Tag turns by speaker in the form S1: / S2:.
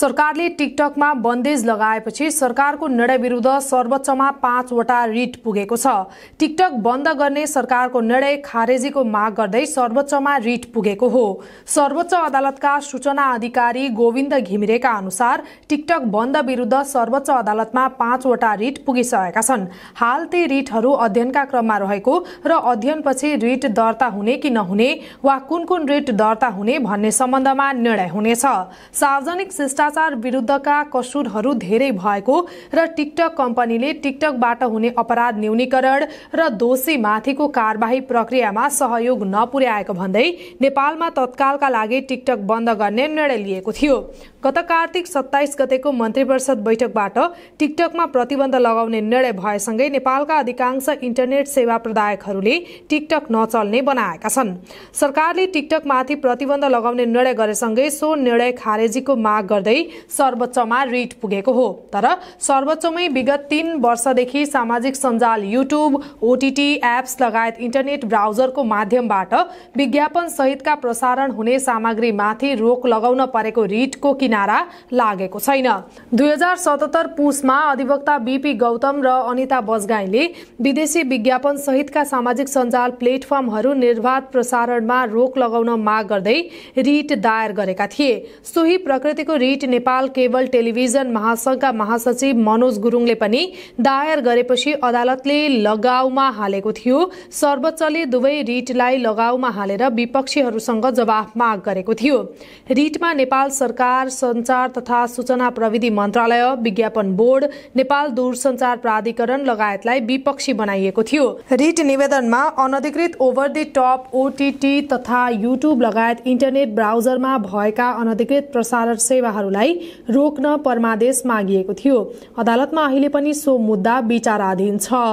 S1: सरकारले टिकटकमा बन्देज लगाएपछि सरकारको निर्णय विरुद्ध सर्वोच्चमा पाँचवटा रिट पुगेको छ टिकटक बन्द गर्ने सरकारको निर्णय खारेजीको माग गर्दै सर्वोच्चमा रिट पुगेको हो सर्वोच्च अदालतका सूचना अधिकारी गोविन्द घिमिरेका अनुसार टिकटक बन्द विरुद्ध सर्वोच्च अदालतमा पाँचवटा रिट पुगिसकेका छन् हाल ती रिटहरू अध्ययनका क्रममा रहेको र अध्ययनपछि रिट दर्ता हुने कि नहुने वा कुन कुन रिट दर्ता हुने भन्ने सम्बन्धमा निर्णय हुनेछ सार्वजनिक भ्रष्टाचार विरुद्धका कसुरहरू धेरै भएको र टिकटक कम्पनीले टिकटकबाट हुने अपराध न्यूनीकरण र माथिको कार्यवाही प्रक्रियामा सहयोग नपुर्याएको भन्दै नेपालमा तत्कालका लागि टिकटक बन्द गर्ने निर्णय लिएको थियो गत कार्तिक सत्ताइस गतेको मन्त्री परिषद बैठकबाट टिकटकमा प्रतिबन्ध लगाउने निर्णय भएसँगै नेपालका अधिकांश इन्टरनेट सेवा प्रदायकहरूले टिकटक नचल्ने बनाएका छन् सरकारले टिकटकमाथि प्रतिबन्ध लगाउने निर्णय गरेसँगै सो निर्णय खारेजीको माग गर्दै सर्वोच्चमा रिट पुगेको हो तर सर्वोच्चमै विगत तीन वर्षदेखि सामाजिक सञ्जाल युट्युब ओटिटी एप्स लगायत इन्टरनेट ब्राउजरको माध्यमबाट विज्ञापन सहितका प्रसारण हुने सामग्रीमाथि रोक लगाउन परेको रिटको किन किनारा लागेको छैन दुई हजार सतहत्तर पुसमा अधिवक्ता बीपी गौतम र अनिता बजगाईले विदेशी विज्ञापन सहितका सामाजिक सञ्जाल प्लेटफर्महरू निर्वाध प्रसारणमा रोक लगाउन माग गर्दै रिट दायर गरेका थिए सोही प्रकृतिको रिट नेपाल केबल टेलिभिजन महासंघका महासचिव मनोज गुरुङले पनि दायर गरेपछि अदालतले लगाउमा हालेको थियो सर्वोच्चले दुवै रिटलाई लगाउमा हालेर विपक्षीहरूसँग जवाफ माग गरेको थियो रिटमा नेपाल सरकार सञ्चार तथा सूचना प्रविधि मन्त्रालय विज्ञापन बोर्ड नेपाल दूरसञ्चार प्राधिकरण लगायतलाई विपक्षी बनाइएको थियो रिट निवेदनमा अनधिकृत ओभर दि टप ओटिटी तथा युट्युब लगायत इन्टरनेट ब्राउजरमा भएका अनधिकृत प्रसारण सेवाहरूलाई रोक्न परमादेश मागिएको थियो अदालतमा अहिले पनि सो मुद्दा विचाराधीन छ